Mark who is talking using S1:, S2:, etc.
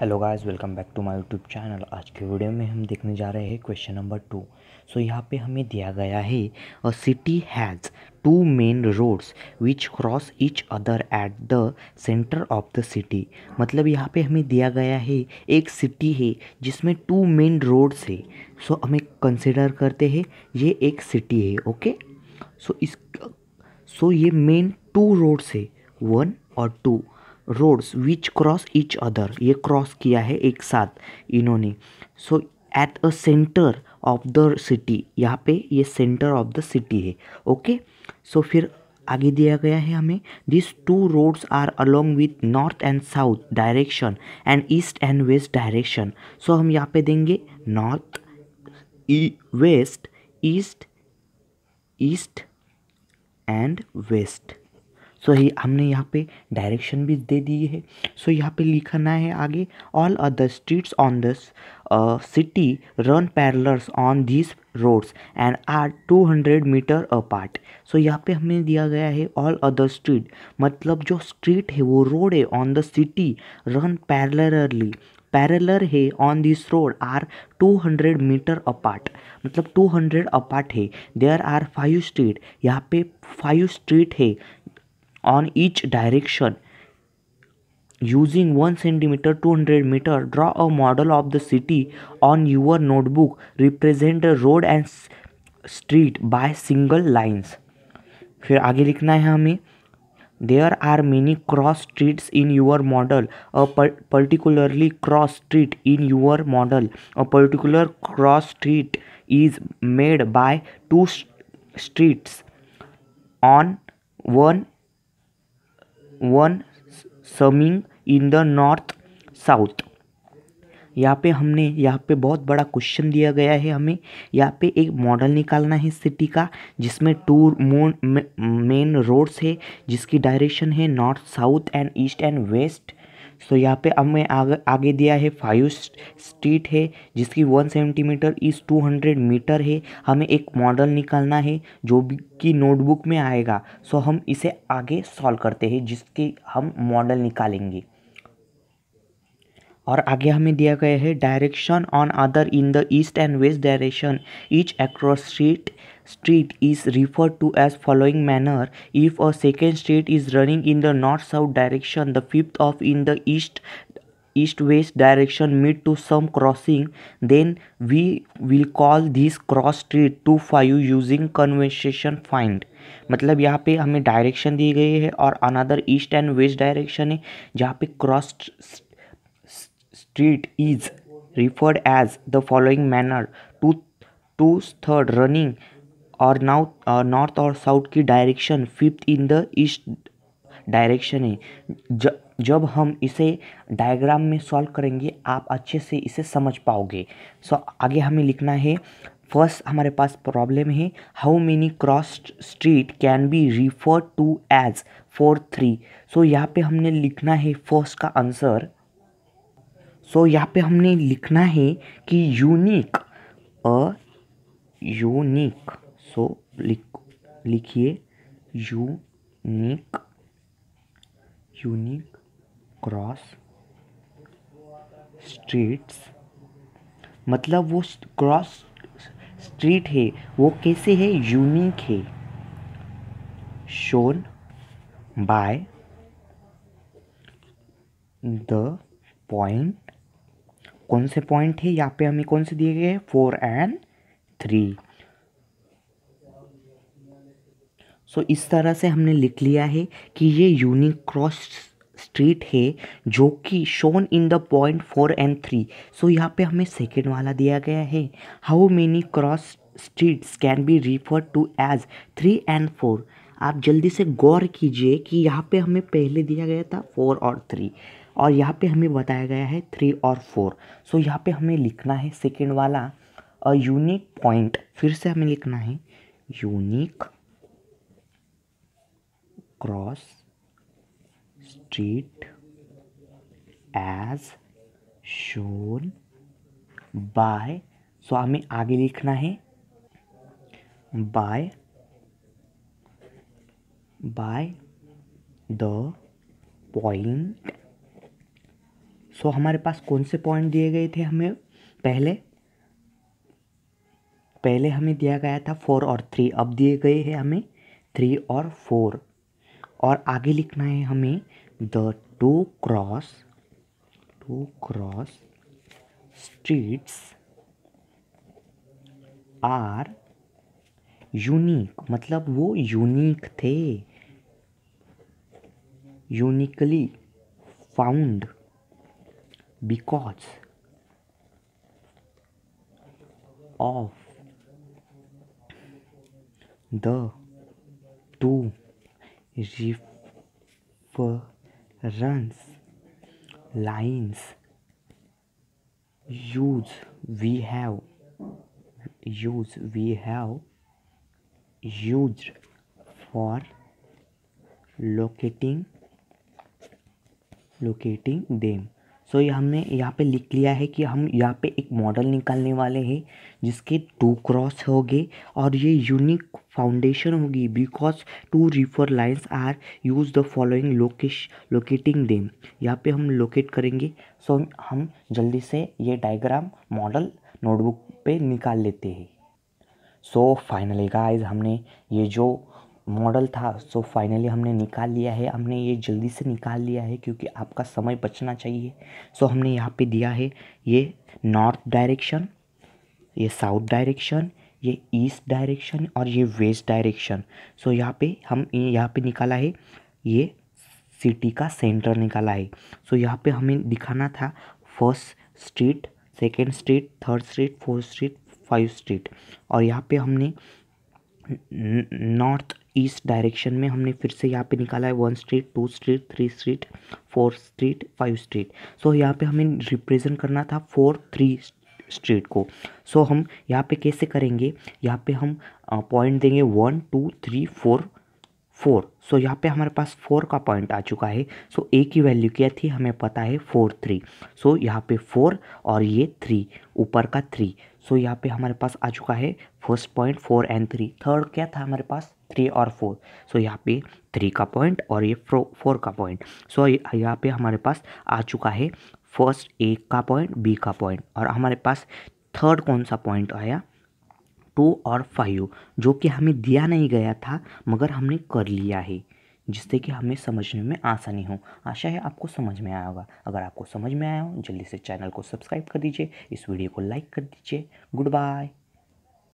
S1: hello guys welcome back to my YouTube channel आज के video में हम देखने जा रहे हैं क्वेश्चन नंबर टू सो यहाँ पे हमें दिया गया है a city has two main roads which cross each other at the centre of the city मतलब यहाँ पे हमें दिया गया है एक सिटी है जिसमें टू मेन रोड्स है सो so, हमें कंसिडर करते हैं ये एक सिटी है ओके सो so, इस सो so, ये मेन टू रोड्स है वन और two roads which cross each other ये क्रॉस किया है एक साथ इन्होंने so at a centre of the city यहाँ पे ये सेंटर ऑफ द सिटी है ओके सो फिर आगे दिया गया है हमें this two roads are along with north and south direction and east and west direction so हम यहाँ पे देंगे north west east east and west so तो so, हमने यहाँ पे डायरेक्शन भी दे दिए है सो so, यहाँ पे लिखना है आगे all other streets on this city run parallels on this roads and are 200 metre apart so यहाँ पे हमें दिया गया है ऑल अदर स्ट्रीट मतलब जो स्ट्रीट है वो रोड है on the city run parallelly parallel है on this road are 200 metre apart मतलब 200 अपार्ट है देयर आर फाइव स्ट्रीट यहाँ पे फाइव स्ट्रीट है on each direction using 1 centimeter 200 meter draw a model of the city on your notebook represent road and street by single lines फिर आगे लिखना है हमें there are many cross streets in your model a particularly cross street in your model a particular cross street is made by two streets on one one समिंग in the north south यहाँ पे हमने यहाँ पे बहुत बड़ा question दिया गया है हमें यहाँ पे एक मॉडल निकालना है सिटी का जिसमें टू मोन मेन रोड्स है जिसकी डायरेक्शन है north south and east and west so यहाँ पे अब मैं आग, आगे दिया है फाइव स्ट्रीट है जिसकी one centimetre is two hundred metre है हमें एक मॉडल निकालना है जो भी की नोटबुक में आएगा सो हम इसे आगे सॉल्व करते हैं जिसकी हम मॉडल निकालेंगे और आगे हमें दिया गया है direction on other in the east and west direction each across street street is referred to as following manner if a second street is running in the north south direction the fifth of in the east east west direction meet to some crossing then we will call this cross street to five using conversation find मतलब यहाँ पे हमें direction दी गई है और another east and west direction है जहाँ पे cross street is referred as the following manner two two third running और नाउथ नॉर्थ और साउथ की direction fifth in the east direction है ज, जब हम इसे डायग्राम में सॉल्व करेंगे आप अच्छे से इसे समझ पाओगे सो so, आगे हमें लिखना है फर्स्ट हमारे पास प्रॉब्लम है how many cross street can be refer to as four three so यहाँ पे हमने लिखना है फर्स्ट का आंसर सो so, यहाँ पे हमने लिखना है कि यूनिक अ यूनिक सो लिख लिखिए यूनिक यूनिक क्रॉस स्ट्रीट्स मतलब वो क्रॉस स्ट्रीट है वो कैसे है यूनिक है शोन बाय द पॉइंट कौन से पॉइंट है यहाँ पे हमें कौन से दिए गए फोर एंड थ्री सो तो इस तरह से हमने लिख लिया है कि ये यूनिक क्रॉस स्ट्रीट है जो कि shown in the point four and three so यहाँ पे हमें सेकेंड वाला दिया गया है how many cross streets can be refer to as three and four आप जल्दी से गौर कीजिए कि यहाँ पे हमें पहले दिया गया था फोर और थ्री और यहाँ पे हमें बताया गया है थ्री और फोर सो so, यहाँ पे हमें लिखना है सेकेंड वाला यूनिक पॉइंट फिर से हमें लिखना है unique cross street as shown by so so, हमें आगे लिखना है by by the point so so, हमारे पास कौन से पॉइंट दिए गए थे हमें पहले पहले हमें दिया गया था फोर और थ्री अब दिए गए हैं हमें थ्री और फोर और आगे लिखना है हमें the two cross two cross streets are unique मतलब वो यूनिक थे uniquely found because of the two reference lines use we have use we have used for locating locating them so ये हमने यहाँ पे लिख लिया है कि हम यहाँ पे एक मॉडल निकालने वाले हैं जिसके टू क्रॉस होंगे और ये यूनिक फाउंडेशन होगी because two refer lines are use the following locate locating them यहाँ पे हम लोकेट करेंगे सो so, हम जल्दी से ये डायग्राम मॉडल नोटबुक पे निकाल लेते हैं सो फाइनली गाइज हमने ये जो मॉडल था सो फाइनली हमने निकाल लिया है हमने ये जल्दी से निकाल लिया है क्योंकि आपका समय बचना चाहिए सो हमने यहाँ पे दिया है ये नॉर्थ डायरेक्शन ये साउथ डायरेक्शन ये ईस्ट डायरेक्शन और ये वेस्ट डायरेक्शन सो यहाँ पे हम यहाँ पे निकाला है ये सिटी का सेंटर निकाला है सो so, यहाँ पे हमें दिखाना था first street second street third street fourth street five street और यहाँ पर हमने नॉर्थ ईस्ट डायरेक्शन में हमने फिर से यहाँ पे निकाला है one street two street three street four street five street so यहाँ पे हमें रिप्रेजेंट करना था फोर थ्री स्ट्रीट को सो so, हम यहाँ पे कैसे करेंगे यहाँ पे हम पॉइंट देंगे one two three four four so यहाँ पे हमारे पास फोर का पॉइंट आ चुका है सो so, ए की वैल्यू क्या थी हमें पता है फोर थ्री सो यहाँ पे फोर और ये थ्री ऊपर का थ्री सो so, यहाँ पे हमारे पास आ चुका है first point four and three third क्या था हमारे पास थ्री और फोर सो so, यहाँ पे थ्री का पॉइंट और ये फोर का पॉइंट सो so, यहाँ पे हमारे पास आ चुका है फर्स्ट ए का पॉइंट बी का पॉइंट और हमारे पास थर्ड कौन सा पॉइंट आया टू और फाइव जो कि हमें दिया नहीं गया था मगर हमने कर लिया है जिससे कि हमें समझने में आसानी हो आशा है आपको समझ में आया होगा अगर आपको समझ में आया हो जल्दी से चैनल को सब्सक्राइब कर दीजिए इस वीडियो को लाइक कर दीजिए गुड बाय